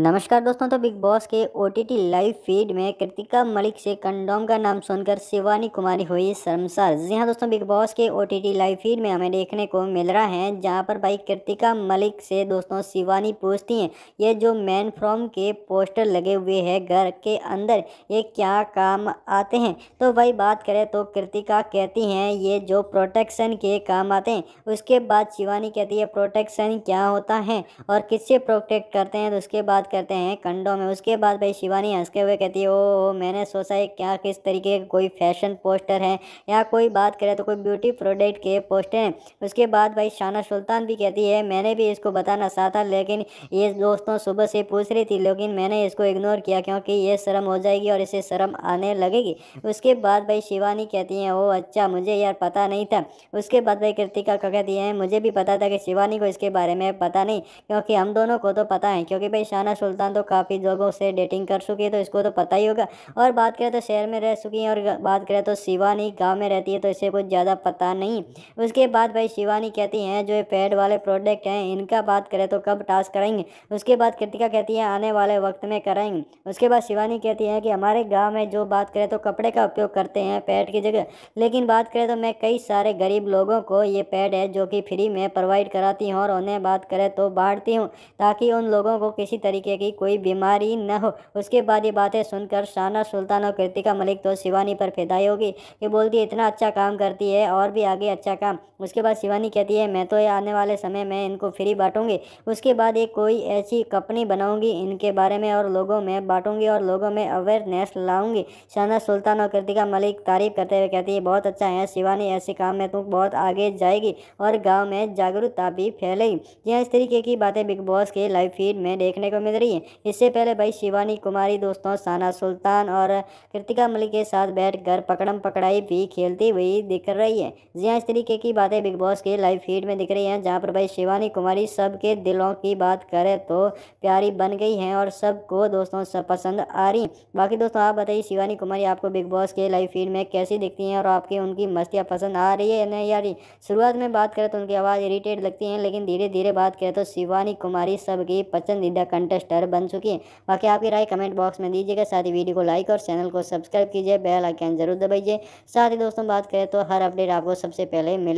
नमस्कार दोस्तों तो बिग बॉस के ओटीटी लाइव फीड में कृतिका मलिक से कंडोम का नाम सुनकर शिवानी कुमारी हुई शर्मसार जी हाँ दोस्तों बिग बॉस के ओटीटी लाइव फीड में हमें देखने को मिल रहा है जहाँ पर भाई कृतिका मलिक से दोस्तों शिवानी पूछती हैं ये जो मैन फ्रॉम के पोस्टर लगे हुए हैं घर के अंदर ये क्या काम आते हैं तो भाई बात करें तो कृतिका कहती हैं ये जो प्रोटेक्शन के काम आते हैं उसके बाद शिवानी कहती है प्रोटेक्शन क्या होता है और किससे प्रोटेक्ट करते हैं तो उसके बाद करते हैं कंडो में उसके बाद भाई शिवानी हंसके हुए कहती है ओ मैंने सोचा है क्या किस तरीके का कोई फैशन पोस्टर है या कोई बात करे तो कोई ब्यूटी प्रोडक्ट के पोस्टर हैं उसके बाद भाई शाना सुल्तान भी कहती है मैंने भी इसको बताना चाह था लेकिन ये दोस्तों सुबह से पूछ रही थी लेकिन मैंने इसको इग्नोर किया क्योंकि ये शर्म हो जाएगी और इसे शर्म आने लगेगी उसके बाद भाई शिवानी कहती हैं ओ अच्छा मुझे यार पता नहीं था उसके बाद भाई कृतिका का कहती है मुझे भी पता था कि शिवानी को इसके बारे में पता नहीं क्योंकि हम दोनों को तो पता है क्योंकि भाई शाना सुल्तान तो काफ़ी लोगों से डेटिंग कर चुकी है तो इसको तो पता ही होगा और बात करें तो शहर में रह चुकी हैं और बात करें तो शिवानी गाँव में रहती है तो इसे कुछ ज़्यादा पता नहीं उसके बाद भाई शिवानी कहती हैं जो पैड वाले प्रोडक्ट हैं इनका बात करें तो कब टास्क कराएंगे उसके बाद कृतिका कहती है आने वाले वक्त में कराएंगे उसके बाद शिवानी कहती है कि हमारे गाँव में जो बात करें तो कपड़े का उपयोग करते हैं पैड की जगह लेकिन बात करें तो मैं कई सारे गरीब लोगों को ये पैड है जो कि फ्री में प्रोवाइड कराती हूँ और उन्हें बात करें तो बांटती हूँ ताकि उन लोगों को किसी तरीके तरीके की कोई बीमारी न हो उसके बाद ये बातें सुनकर शाना सुल्तान और कृतिका मलिक तो शिवानी पर फिदाई होगी ये बोलती है इतना अच्छा काम करती है और भी आगे अच्छा काम उसके बाद शिवानी कहती है मैं तो आने वाले समय में इनको फ्री बांटूंगी उसके बाद एक कोई ऐसी कंपनी बनाऊंगी इनके बारे में और लोगों में बांटूंगी और लोगों में अवेयरनेस लाऊंगी शाना सुल्तान और कृतिका मलिक तारीफ करते हुए कहती है बहुत अच्छा है शिवानी ऐसे काम में तुम बहुत आगे जाएगी और गाँव में जागरूकता भी फैलेगी यह इस तरीके की बातें बिग बॉस के लाइव फीड में देखने को मिल रही है इससे पहले भाई शिवानी कुमारी दोस्तों साना सुल्तान और कृतिका मलिक के साथ बैठ कर पकड़म पकड़ाई भी खेलती हुई दिख रही है जी हाँ, इस तरीके की बातें बिग बॉस के लाइव फीड में दिख रही हैं जहाँ पर भाई शिवानी कुमारी सबके दिलों की बात करें तो प्यारी बन गई हैं और सबको दोस्तों सब पसंद आ रही बाकी दोस्तों आप बताइए शिवानी कुमारी आपको बिग बॉस के लाइव फीड में कैसी दिखती हैं और आपकी उनकी मस्तियाँ पसंद आ रही है नहीं यार शुरुआत में बात करें तो उनकी आवाज़ इरीटेट लगती है लेकिन धीरे धीरे बात करें तो शिवानी कुमारी सबकी पसंदीदा कंटेस्ट स्टार बन चुकी है बाकी आपकी राय कमेंट बॉक्स में दीजिएगा साथ ही वीडियो को लाइक और चैनल को सब्सक्राइब कीजिए बेल आइकन जरूर दबाइए साथ ही दोस्तों बात करें तो हर अपडेट आपको सबसे पहले मिले